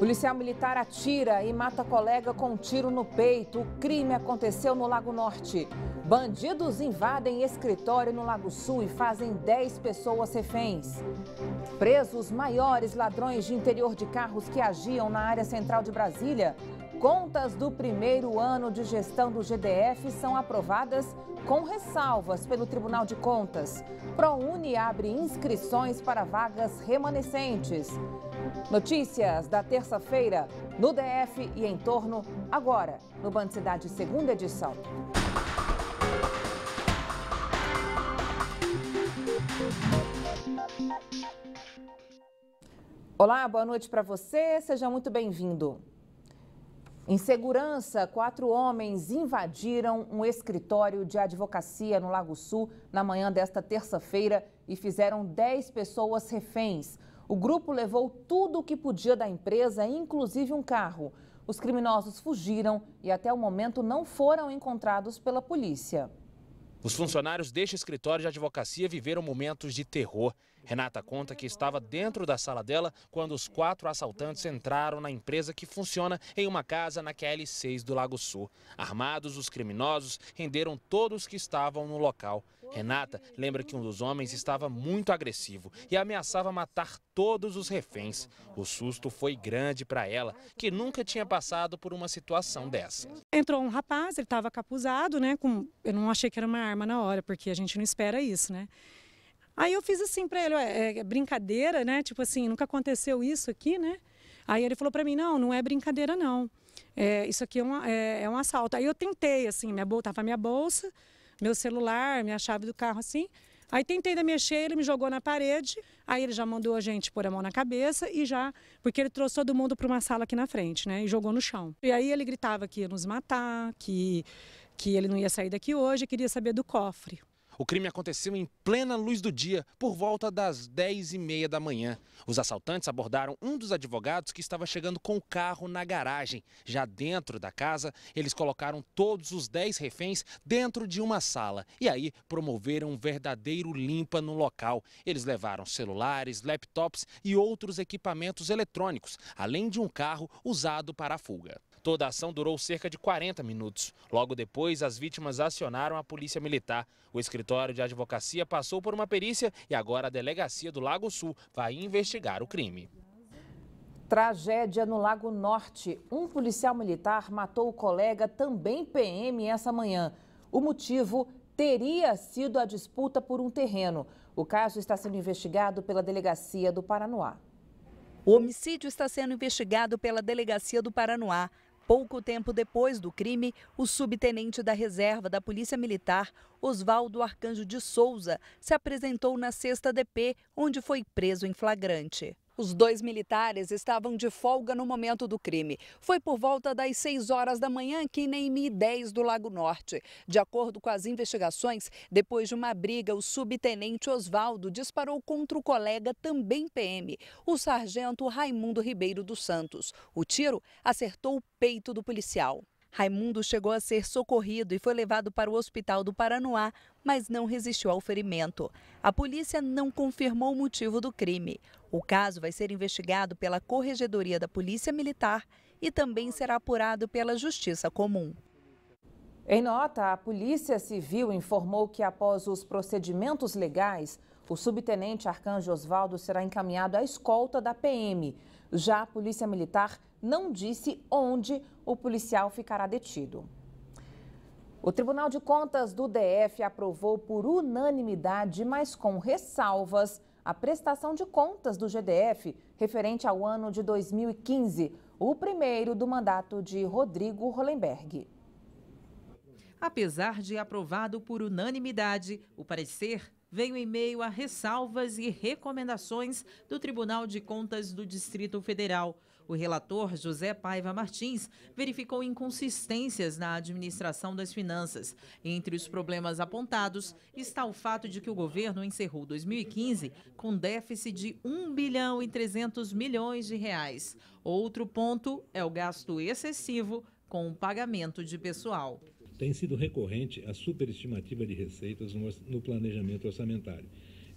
Policial militar atira e mata colega com um tiro no peito. O crime aconteceu no Lago Norte. Bandidos invadem escritório no Lago Sul e fazem 10 pessoas reféns. Presos maiores ladrões de interior de carros que agiam na área central de Brasília Contas do primeiro ano de gestão do GDF são aprovadas com ressalvas pelo Tribunal de Contas. ProUni abre inscrições para vagas remanescentes. Notícias da terça-feira no DF e em torno, agora no Band Cidade, segunda edição. Olá, boa noite para você, seja muito bem-vindo. Em segurança, quatro homens invadiram um escritório de advocacia no Lago Sul na manhã desta terça-feira e fizeram 10 pessoas reféns. O grupo levou tudo o que podia da empresa, inclusive um carro. Os criminosos fugiram e até o momento não foram encontrados pela polícia. Os funcionários deste escritório de advocacia viveram momentos de terror. Renata conta que estava dentro da sala dela quando os quatro assaltantes entraram na empresa que funciona em uma casa na QL6 do Lago Sul. Armados, os criminosos renderam todos que estavam no local. Renata lembra que um dos homens estava muito agressivo e ameaçava matar todos os reféns. O susto foi grande para ela, que nunca tinha passado por uma situação dessa. Entrou um rapaz, ele estava capuzado, né? Com... Eu não achei que era uma arma na hora, porque a gente não espera isso, né? Aí eu fiz assim para ele, é, é brincadeira, né? Tipo assim, nunca aconteceu isso aqui, né? Aí ele falou para mim, não, não é brincadeira não. É, isso aqui é, uma, é, é, um assalto. Aí eu tentei, assim, minha bolsa, tava minha bolsa, meu celular, minha chave do carro, assim. Aí tentei ainda mexer, ele me jogou na parede, aí ele já mandou a gente pôr a mão na cabeça e já, porque ele trouxe todo mundo para uma sala aqui na frente, né, e jogou no chão. E aí ele gritava que ia nos matar, que, que ele não ia sair daqui hoje, queria saber do cofre. O crime aconteceu em plena luz do dia, por volta das 10h30 da manhã. Os assaltantes abordaram um dos advogados que estava chegando com o carro na garagem. Já dentro da casa, eles colocaram todos os 10 reféns dentro de uma sala e aí promoveram um verdadeiro limpa no local. Eles levaram celulares, laptops e outros equipamentos eletrônicos, além de um carro usado para a fuga. Toda a ação durou cerca de 40 minutos. Logo depois, as vítimas acionaram a Polícia Militar. O escritório de advocacia passou por uma perícia e agora a delegacia do Lago Sul vai investigar o crime. Tragédia no Lago Norte. Um policial militar matou o colega, também PM, essa manhã. O motivo teria sido a disputa por um terreno. O caso está sendo investigado pela Delegacia do Paranoá. O homicídio está sendo investigado pela Delegacia do Paranoá. Pouco tempo depois do crime, o subtenente da reserva da Polícia Militar, Oswaldo Arcanjo de Souza, se apresentou na sexta DP, onde foi preso em flagrante. Os dois militares estavam de folga no momento do crime. Foi por volta das 6 horas da manhã aqui na Mi 10 do Lago Norte. De acordo com as investigações, depois de uma briga, o subtenente Oswaldo disparou contra o colega também PM, o sargento Raimundo Ribeiro dos Santos. O tiro acertou o peito do policial. Raimundo chegou a ser socorrido e foi levado para o hospital do Paranoá, mas não resistiu ao ferimento. A polícia não confirmou o motivo do crime. O caso vai ser investigado pela Corregedoria da Polícia Militar e também será apurado pela Justiça Comum. Em nota, a Polícia Civil informou que após os procedimentos legais, o subtenente Arcanjo Osvaldo será encaminhado à escolta da PM. Já a Polícia Militar não disse onde o policial ficará detido. O Tribunal de Contas do DF aprovou por unanimidade, mas com ressalvas, a prestação de contas do GDF referente ao ano de 2015, o primeiro do mandato de Rodrigo Hollenberg. Apesar de aprovado por unanimidade, o parecer veio em meio a ressalvas e recomendações do Tribunal de Contas do Distrito Federal. O relator José Paiva Martins verificou inconsistências na administração das finanças. Entre os problemas apontados está o fato de que o governo encerrou 2015 com déficit de 1 bilhão e 300 milhões de reais. Outro ponto é o gasto excessivo com o pagamento de pessoal tem sido recorrente a superestimativa de receitas no planejamento orçamentário,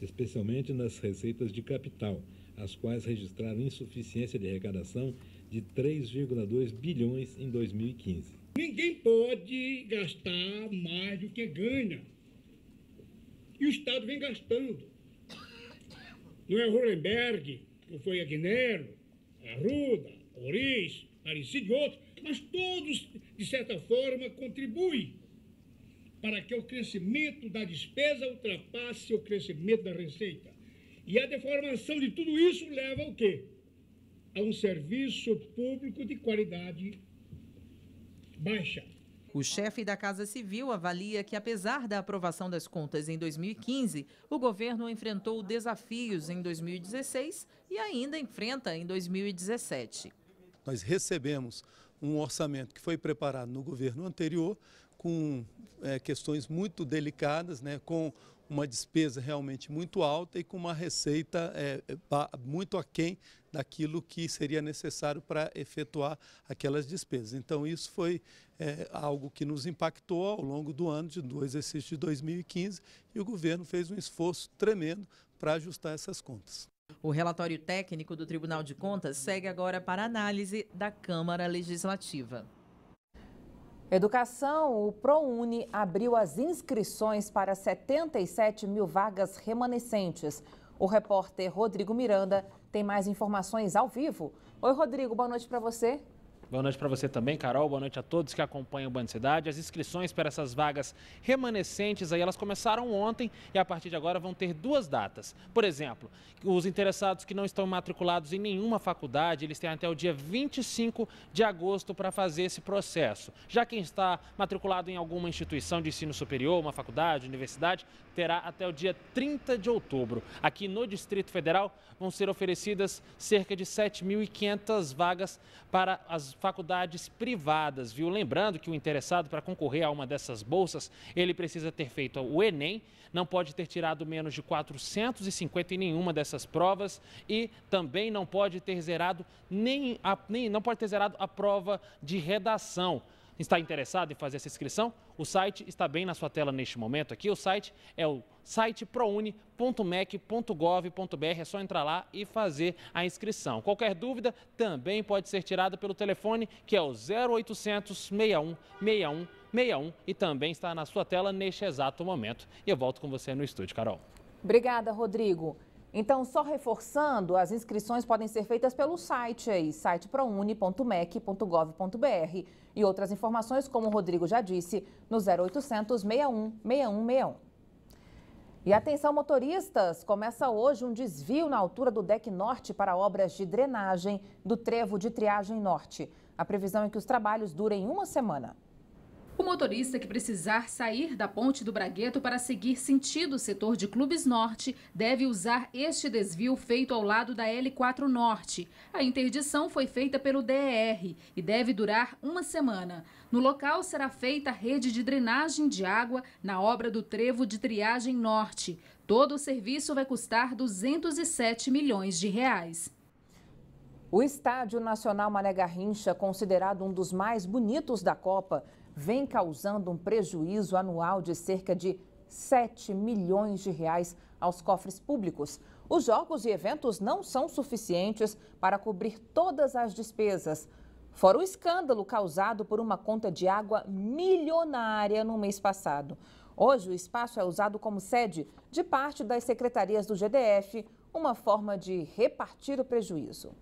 especialmente nas receitas de capital, as quais registraram insuficiência de arrecadação de 3,2 bilhões em 2015. Ninguém pode gastar mais do que ganha. E o Estado vem gastando. Não é Hurenberg, não foi Aguinero, é Arruda, Oris, Aricide e outros mas todos, de certa forma, contribuem para que o crescimento da despesa ultrapasse o crescimento da receita. E a deformação de tudo isso leva ao quê? A um serviço público de qualidade baixa. O chefe da Casa Civil avalia que, apesar da aprovação das contas em 2015, o governo enfrentou desafios em 2016 e ainda enfrenta em 2017. Nós recebemos um orçamento que foi preparado no governo anterior, com é, questões muito delicadas, né, com uma despesa realmente muito alta e com uma receita é, é muito aquém daquilo que seria necessário para efetuar aquelas despesas. Então, isso foi é, algo que nos impactou ao longo do ano, de, do exercício de 2015, e o governo fez um esforço tremendo para ajustar essas contas. O relatório técnico do Tribunal de Contas segue agora para análise da Câmara Legislativa. Educação, o ProUni abriu as inscrições para 77 mil vagas remanescentes. O repórter Rodrigo Miranda tem mais informações ao vivo. Oi, Rodrigo, boa noite para você. Boa noite para você também, Carol. Boa noite a todos que acompanham o Band Cidade. As inscrições para essas vagas remanescentes aí, elas começaram ontem e a partir de agora vão ter duas datas. Por exemplo, os interessados que não estão matriculados em nenhuma faculdade, eles têm até o dia 25 de agosto para fazer esse processo. Já quem está matriculado em alguma instituição de ensino superior, uma faculdade, universidade, terá até o dia 30 de outubro. Aqui no Distrito Federal vão ser oferecidas cerca de 7.500 vagas para as faculdades privadas, viu? Lembrando que o interessado para concorrer a uma dessas bolsas, ele precisa ter feito o Enem, não pode ter tirado menos de 450 em nenhuma dessas provas e também não pode ter zerado nem, a, nem não pode ter zerado a prova de redação. Está interessado em fazer essa inscrição? O site está bem na sua tela neste momento aqui. O site é o siteprouni.mec.gov.br. É só entrar lá e fazer a inscrição. Qualquer dúvida também pode ser tirada pelo telefone que é o 0800 61 61 61 e também está na sua tela neste exato momento. E eu volto com você no estúdio, Carol. Obrigada, Rodrigo. Então, só reforçando, as inscrições podem ser feitas pelo site aí, siteprouni.mec.gov.br e outras informações, como o Rodrigo já disse, no 0800 61 6161. E atenção motoristas, começa hoje um desvio na altura do deck norte para obras de drenagem do trevo de triagem norte. A previsão é que os trabalhos durem uma semana. O motorista que precisar sair da ponte do Bragueto para seguir sentido setor de Clubes Norte deve usar este desvio feito ao lado da L4 Norte. A interdição foi feita pelo DER e deve durar uma semana. No local será feita a rede de drenagem de água na obra do Trevo de Triagem Norte. Todo o serviço vai custar 207 milhões de reais. O Estádio Nacional Mané Garrincha, considerado um dos mais bonitos da Copa, vem causando um prejuízo anual de cerca de 7 milhões de reais aos cofres públicos. Os jogos e eventos não são suficientes para cobrir todas as despesas. Fora o escândalo causado por uma conta de água milionária no mês passado. Hoje, o espaço é usado como sede de parte das secretarias do GDF, uma forma de repartir o prejuízo.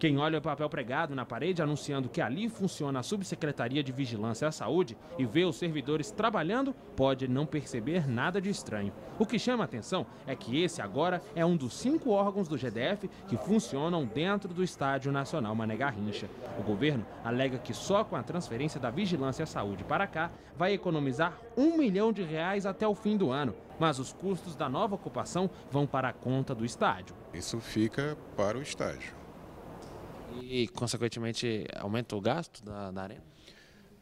Quem olha o papel pregado na parede anunciando que ali funciona a Subsecretaria de Vigilância à Saúde e vê os servidores trabalhando, pode não perceber nada de estranho. O que chama a atenção é que esse agora é um dos cinco órgãos do GDF que funcionam dentro do Estádio Nacional Mané Garrincha. O governo alega que só com a transferência da Vigilância à Saúde para cá vai economizar um milhão de reais até o fim do ano mas os custos da nova ocupação vão para a conta do estádio. Isso fica para o estádio. E, consequentemente, aumenta o gasto da, da arena?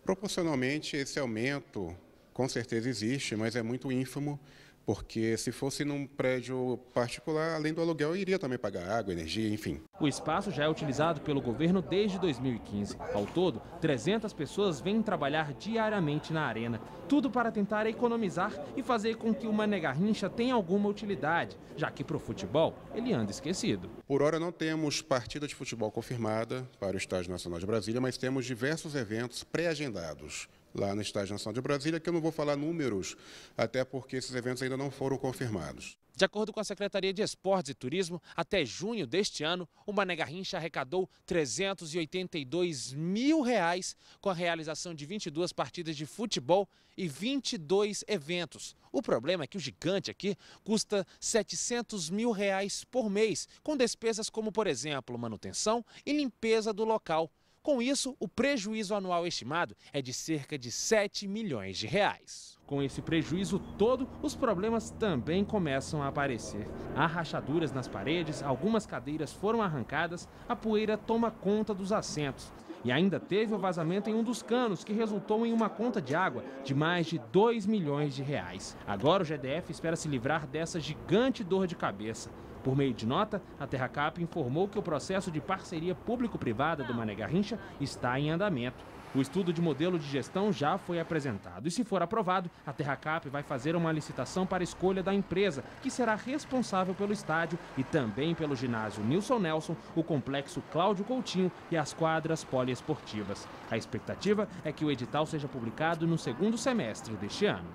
Proporcionalmente, esse aumento com certeza existe, mas é muito ínfimo porque se fosse num prédio particular, além do aluguel, iria também pagar água, energia, enfim. O espaço já é utilizado pelo governo desde 2015. Ao todo, 300 pessoas vêm trabalhar diariamente na arena. Tudo para tentar economizar e fazer com que o Mané Garrincha tenha alguma utilidade, já que para o futebol ele anda esquecido. Por hora não temos partida de futebol confirmada para o Estádio Nacional de Brasília, mas temos diversos eventos pré-agendados lá no Estádio Nacional de Brasília, que eu não vou falar números, até porque esses eventos ainda não foram confirmados. De acordo com a Secretaria de Esportes e Turismo, até junho deste ano, o Mané Garrincha arrecadou 382 mil reais com a realização de 22 partidas de futebol e 22 eventos. O problema é que o gigante aqui custa 700 mil reais por mês, com despesas como, por exemplo, manutenção e limpeza do local. Com isso, o prejuízo anual estimado é de cerca de 7 milhões de reais. Com esse prejuízo todo, os problemas também começam a aparecer. Há rachaduras nas paredes, algumas cadeiras foram arrancadas, a poeira toma conta dos assentos. E ainda teve o vazamento em um dos canos, que resultou em uma conta de água de mais de 2 milhões de reais. Agora o GDF espera se livrar dessa gigante dor de cabeça. Por meio de nota, a Terracap informou que o processo de parceria público-privada do Mané Garrincha está em andamento. O estudo de modelo de gestão já foi apresentado e, se for aprovado, a Terracap vai fazer uma licitação para escolha da empresa, que será responsável pelo estádio e também pelo ginásio Nilson Nelson, o complexo Cláudio Coutinho e as quadras poliesportivas. A expectativa é que o edital seja publicado no segundo semestre deste ano.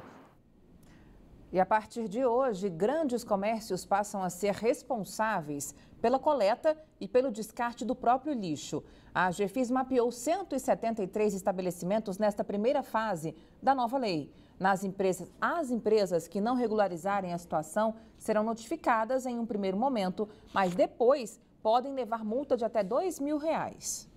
E a partir de hoje, grandes comércios passam a ser responsáveis pela coleta e pelo descarte do próprio lixo. A GFIS mapeou 173 estabelecimentos nesta primeira fase da nova lei. Nas empresas, as empresas que não regularizarem a situação serão notificadas em um primeiro momento, mas depois podem levar multa de até R$ 2 mil. Reais.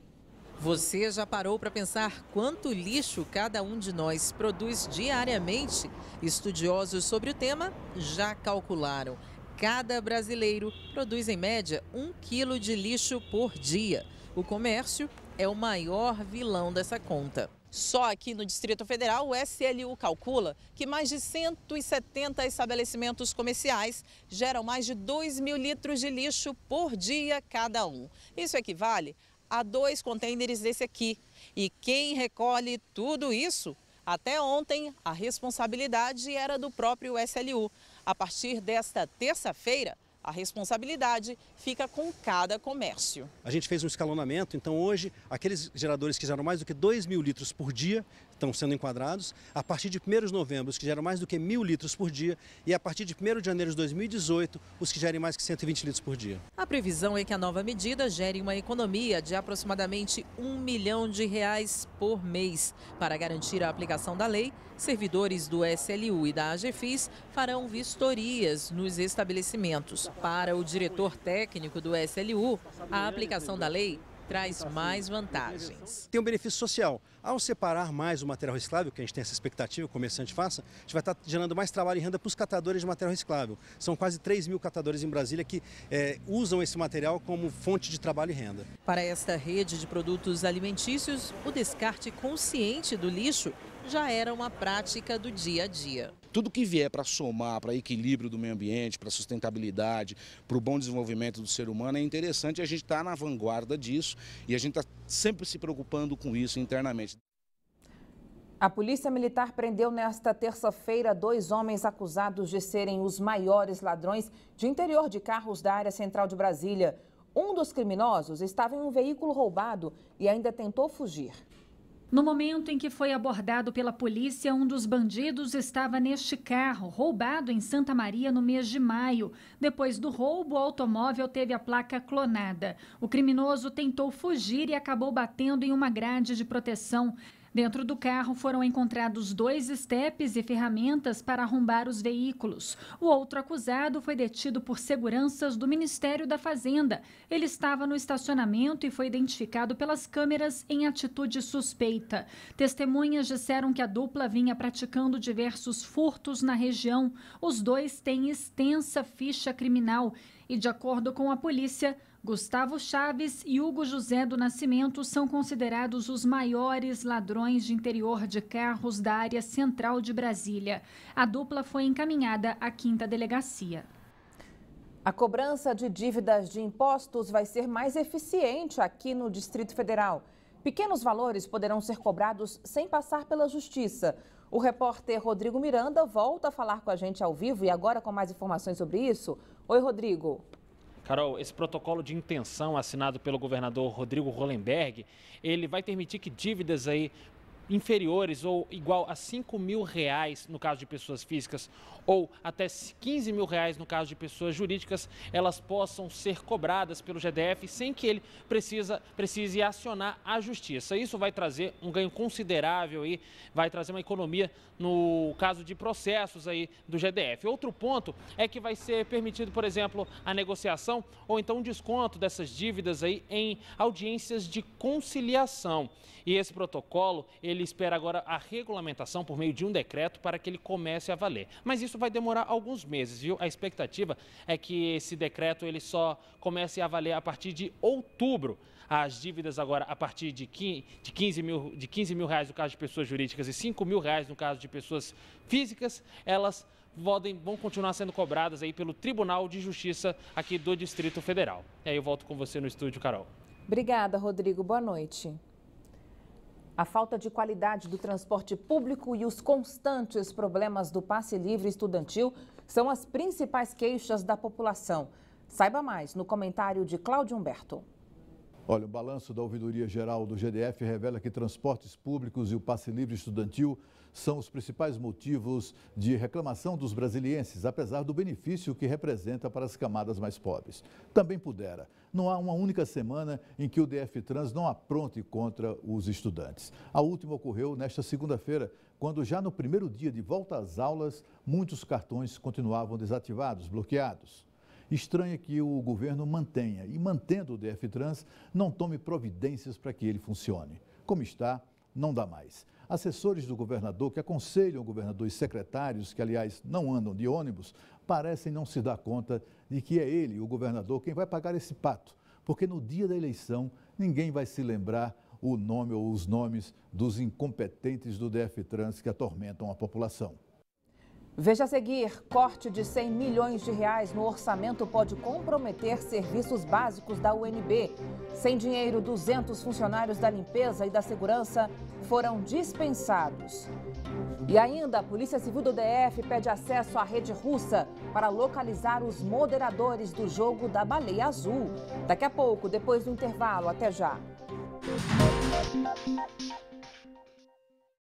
Você já parou para pensar quanto lixo cada um de nós produz diariamente? Estudiosos sobre o tema já calcularam. Cada brasileiro produz, em média, um quilo de lixo por dia. O comércio é o maior vilão dessa conta. Só aqui no Distrito Federal, o SLU calcula que mais de 170 estabelecimentos comerciais geram mais de 2 mil litros de lixo por dia cada um. Isso equivale a dois contêineres desse aqui. E quem recolhe tudo isso? Até ontem, a responsabilidade era do próprio SLU. A partir desta terça-feira, a responsabilidade fica com cada comércio. A gente fez um escalonamento, então hoje aqueles geradores que geram mais do que 2 mil litros por dia estão sendo enquadrados. A partir de 1 de novembro, os que geram mais do que mil litros por dia. E a partir de 1 de janeiro de 2018, os que gerem mais que 120 litros por dia. A previsão é que a nova medida gere uma economia de aproximadamente um milhão de reais por mês. Para garantir a aplicação da lei, servidores do SLU e da AGFIS farão vistorias nos estabelecimentos. Para o diretor técnico do SLU, a aplicação da lei traz mais vantagens. Tem um benefício social. Ao separar mais o material reciclável, que a gente tem essa expectativa o comerciante faça, a gente vai estar tá gerando mais trabalho e renda para os catadores de material reciclável. São quase 3 mil catadores em Brasília que é, usam esse material como fonte de trabalho e renda. Para esta rede de produtos alimentícios, o descarte consciente do lixo já era uma prática do dia a dia. Tudo que vier para somar, para equilíbrio do meio ambiente, para sustentabilidade, para o bom desenvolvimento do ser humano, é interessante. A gente está na vanguarda disso e a gente está sempre se preocupando com isso internamente. A Polícia Militar prendeu nesta terça-feira dois homens acusados de serem os maiores ladrões de interior de carros da área central de Brasília. Um dos criminosos estava em um veículo roubado e ainda tentou fugir. No momento em que foi abordado pela polícia, um dos bandidos estava neste carro, roubado em Santa Maria no mês de maio. Depois do roubo, o automóvel teve a placa clonada. O criminoso tentou fugir e acabou batendo em uma grade de proteção. Dentro do carro foram encontrados dois estepes e ferramentas para arrombar os veículos. O outro acusado foi detido por seguranças do Ministério da Fazenda. Ele estava no estacionamento e foi identificado pelas câmeras em atitude suspeita. Testemunhas disseram que a dupla vinha praticando diversos furtos na região. Os dois têm extensa ficha criminal e, de acordo com a polícia, Gustavo Chaves e Hugo José do Nascimento são considerados os maiores ladrões de interior de carros da área central de Brasília. A dupla foi encaminhada à quinta delegacia. A cobrança de dívidas de impostos vai ser mais eficiente aqui no Distrito Federal. Pequenos valores poderão ser cobrados sem passar pela Justiça. O repórter Rodrigo Miranda volta a falar com a gente ao vivo e agora com mais informações sobre isso. Oi, Rodrigo. Carol, esse protocolo de intenção assinado pelo governador Rodrigo Hollenberg, ele vai permitir que dívidas aí inferiores ou igual a 5 mil reais no caso de pessoas físicas ou até 15 mil reais no caso de pessoas jurídicas, elas possam ser cobradas pelo GDF sem que ele precisa, precise acionar a justiça. Isso vai trazer um ganho considerável e vai trazer uma economia no caso de processos aí do GDF. Outro ponto é que vai ser permitido, por exemplo, a negociação ou então um desconto dessas dívidas aí em audiências de conciliação. E esse protocolo, ele ele espera agora a regulamentação por meio de um decreto para que ele comece a valer. Mas isso vai demorar alguns meses, viu? A expectativa é que esse decreto ele só comece a valer a partir de outubro. As dívidas agora a partir de 15 mil, de 15 mil reais no caso de pessoas jurídicas e 5 mil reais no caso de pessoas físicas, elas podem, vão continuar sendo cobradas aí pelo Tribunal de Justiça aqui do Distrito Federal. E aí eu volto com você no estúdio, Carol. Obrigada, Rodrigo. Boa noite. A falta de qualidade do transporte público e os constantes problemas do passe livre estudantil são as principais queixas da população. Saiba mais no comentário de Cláudio Humberto. Olha, o balanço da Ouvidoria Geral do GDF revela que transportes públicos e o passe livre estudantil são os principais motivos de reclamação dos brasilienses, apesar do benefício que representa para as camadas mais pobres. Também pudera. Não há uma única semana em que o DF Trans não apronte contra os estudantes. A última ocorreu nesta segunda-feira, quando já no primeiro dia de volta às aulas, muitos cartões continuavam desativados, bloqueados. Estranha é que o governo mantenha, e mantendo o DF Trans, não tome providências para que ele funcione. Como está, não dá mais. Assessores do governador que aconselham o governador e secretários, que aliás não andam de ônibus, parecem não se dar conta de que é ele, o governador, quem vai pagar esse pato, porque no dia da eleição ninguém vai se lembrar o nome ou os nomes dos incompetentes do DF Trans que atormentam a população. Veja a seguir, corte de 100 milhões de reais no orçamento pode comprometer serviços básicos da UNB. Sem dinheiro, 200 funcionários da limpeza e da segurança foram dispensados. E ainda, a Polícia Civil do DF pede acesso à rede russa para localizar os moderadores do jogo da baleia azul. Daqui a pouco, depois do intervalo, até já.